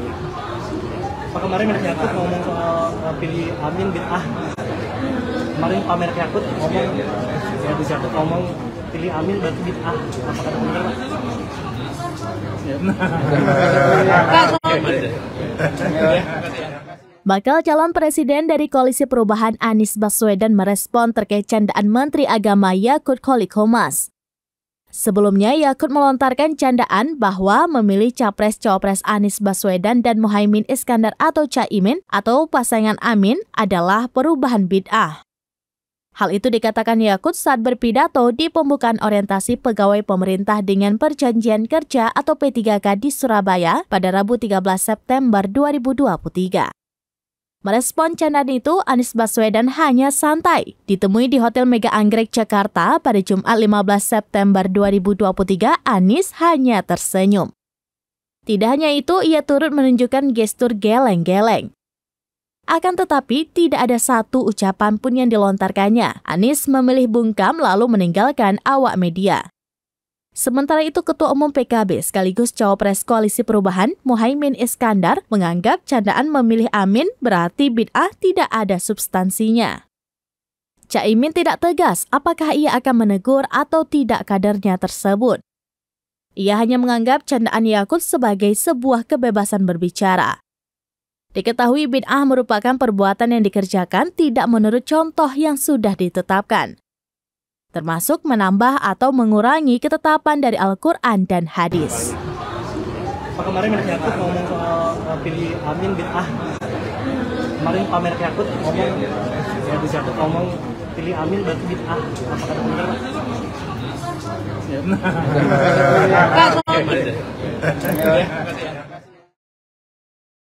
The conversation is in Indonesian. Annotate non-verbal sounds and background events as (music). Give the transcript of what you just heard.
ini Pak kemarin merek Yakut ngomong soal uh, pilih Amin bin Ah kemarin Pak merek Yakut ngomong ya Bu Yakut ngomong pilih Amin berarti bin Ah apa kata benar Pak? Bakal calon presiden dari Koalisi Perubahan Anies Baswedan merespon terkait candaan Menteri Agama Yakut Kolik Homas. Sebelumnya, Yakut melontarkan candaan bahwa memilih capres-cawapres Anies Baswedan dan Muhaimin Iskandar atau Caimin atau pasangan Amin adalah perubahan bid'ah. Hal itu dikatakan Yakut saat berpidato di pembukaan orientasi pegawai pemerintah dengan perjanjian kerja atau P3K di Surabaya pada Rabu 13 September 2023. Merespon candaan itu, Anies Baswedan hanya santai. Ditemui di Hotel Mega Anggrek Jakarta pada Jumat 15 September 2023, Anies hanya tersenyum. Tidak hanya itu, ia turut menunjukkan gestur geleng-geleng. Akan tetapi, tidak ada satu ucapan pun yang dilontarkannya. Anies memilih bungkam lalu meninggalkan awak media. Sementara itu, Ketua Umum PKB sekaligus cawapres Koalisi Perubahan, Mohaimin Iskandar, menganggap candaan memilih Amin berarti bid'ah tidak ada substansinya. Caimin tidak tegas apakah ia akan menegur atau tidak kadernya tersebut. Ia hanya menganggap candaan Yakut sebagai sebuah kebebasan berbicara. Diketahui bid'ah merupakan perbuatan yang dikerjakan tidak menurut contoh yang sudah ditetapkan termasuk menambah atau mengurangi ketetapan dari Al-Quran dan hadis. Pak kemarin Merek Yakut ngomong soal pilih eh, Amin bid'ah. Kemarin Pak Merek Yakut ngomong, ya bisa ngomong pilih Amin berarti bid'ah. Apa kata benar Pak? Ya. (laughs)